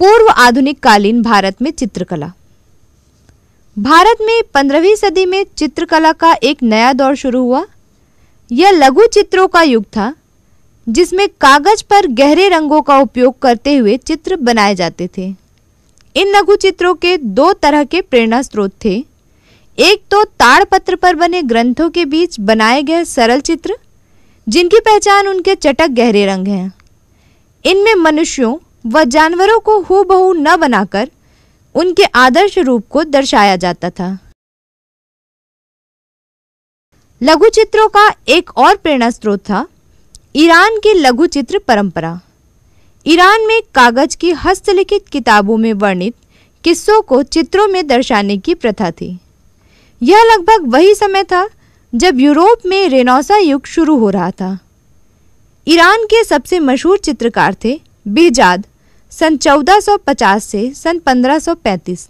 पूर्व आधुनिक कालीन भारत में चित्रकला भारत में पंद्रहवीं सदी में चित्रकला का एक नया दौर शुरू हुआ यह लघु चित्रों का युग था जिसमें कागज पर गहरे रंगों का उपयोग करते हुए चित्र बनाए जाते थे इन लघु चित्रों के दो तरह के प्रेरणा स्रोत थे एक तो ताड़पत्र पर बने ग्रंथों के बीच बनाए गए सरल चित्र जिनकी पहचान उनके चटक गहरे रंग हैं इनमें मनुष्यों व जानवरों को हूबहू न बनाकर उनके आदर्श रूप को दर्शाया जाता था लघु चित्रों का एक और प्रेरणा स्रोत था ईरान की लघु चित्र परंपरा ईरान में कागज की हस्तलिखित किताबों में वर्णित किस्सों को चित्रों में दर्शाने की प्रथा थी यह लगभग वही समय था जब यूरोप में रेनौसा युग शुरू हो रहा था ईरान के सबसे मशहूर चित्रकार थे बेजाद सन 1450 से सन 1535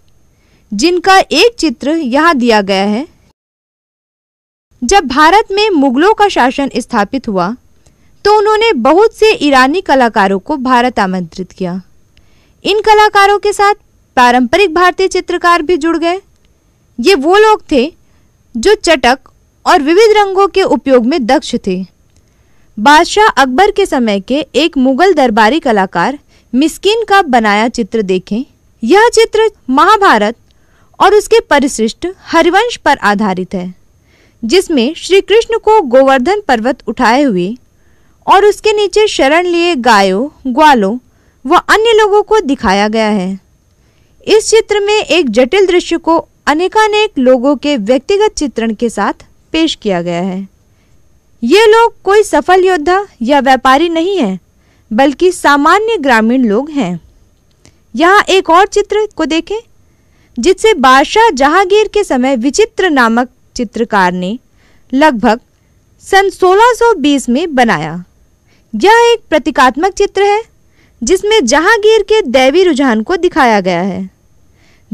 जिनका एक चित्र यहाँ दिया गया है जब भारत में मुगलों का शासन स्थापित हुआ तो उन्होंने बहुत से ईरानी कलाकारों को भारत आमंत्रित किया इन कलाकारों के साथ पारंपरिक भारतीय चित्रकार भी जुड़ गए ये वो लोग थे जो चटक और विविध रंगों के उपयोग में दक्ष थे बादशाह अकबर के समय के एक मुगल दरबारी कलाकार मिस्किन का बनाया चित्र देखें यह चित्र महाभारत और उसके परिशिष्ट हरिवंश पर आधारित है जिसमें श्री कृष्ण को गोवर्धन पर्वत उठाए हुए और उसके नीचे शरण लिए गायों ग्वालों व अन्य लोगों को दिखाया गया है इस चित्र में एक जटिल दृश्य को अनेकानेक लोगों के व्यक्तिगत चित्रण के साथ पेश किया गया है ये लोग कोई सफल योद्धा या व्यापारी नहीं हैं बल्कि सामान्य ग्रामीण लोग हैं यहाँ एक और चित्र को देखें जिससे बादशाह जहांगीर के समय विचित्र नामक चित्रकार ने लगभग सन 1620 में बनाया यह एक प्रतीकात्मक चित्र है जिसमें जहांगीर के दैवी रुझान को दिखाया गया है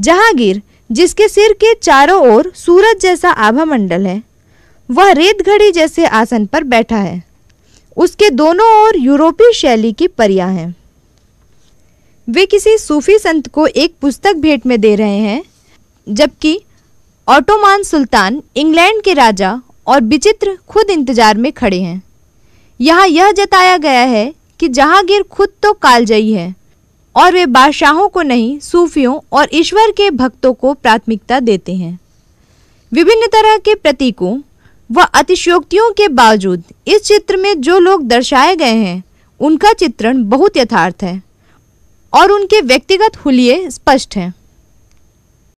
जहांगीर जिसके सिर के चारों ओर सूरज जैसा आभा मंडल है वह रेत घड़ी जैसे आसन पर बैठा है उसके दोनों ओर यूरोपीय शैली की परियां हैं वे किसी सूफी संत को एक पुस्तक भेंट में दे रहे हैं जबकि ऑटोमान सुल्तान इंग्लैंड के राजा और विचित्र खुद इंतजार में खड़े हैं यहाँ यह जताया गया है कि जहांगीर खुद तो कालजयी है और वे बादशाहों को नहीं सूफियों और ईश्वर के भक्तों को प्राथमिकता देते हैं विभिन्न तरह के प्रतीकों व अतिशयोक्तियों के बावजूद इस चित्र में जो लोग दर्शाए गए हैं उनका चित्रण बहुत यथार्थ है और उनके व्यक्तिगत हुलिये स्पष्ट हैं